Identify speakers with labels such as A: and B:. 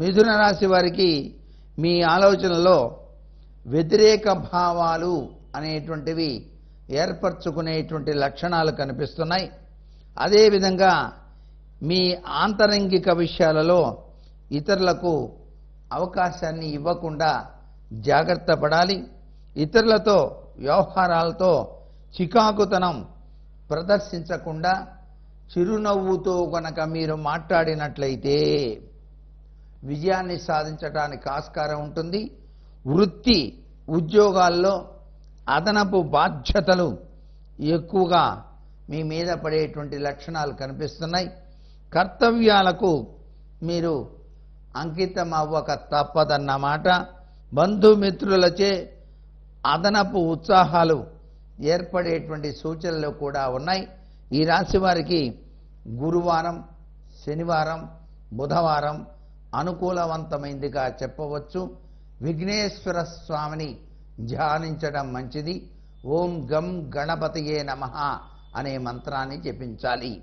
A: మిథున రాశి వారికి మీ ఆలోచనలో వ్యతిరేక భావాలు అనేటువంటివి ఏర్పరచుకునేటువంటి లక్షణాలు కనిపిస్తున్నాయి అదేవిధంగా మీ ఆంతరంగిక విషయాలలో ఇతరులకు అవకాశాన్ని ఇవ్వకుండా జాగ్రత్త పడాలి ఇతరులతో వ్యవహారాలతో చికాకుతనం ప్రదర్శించకుండా చిరునవ్వుతో కనుక మీరు మాట్లాడినట్లయితే విజయాన్ని సాధించడానికి ఆస్కారం ఉంటుంది వృత్తి ఉద్యోగాల్లో అదనపు బాధ్యతలు ఎక్కువగా మీ మీద పడేటువంటి లక్షణాలు కనిపిస్తున్నాయి కర్తవ్యాలకు మీరు అంకితం అవ్వక తప్పదన్నమాట బంధుమిత్రులచే అదనపు ఉత్సాహాలు ఏర్పడేటువంటి సూచనలు కూడా ఉన్నాయి ఈ రాశి వారికి గురువారం శనివారం బుధవారం అనుకూలవంతమైందిగా చెప్పవచ్చు విఘ్నేశ్వర స్వామిని ధ్యానించడం మంచిది ఓం గం గణపతియే నమ అనే మంత్రాన్ని జపించాలి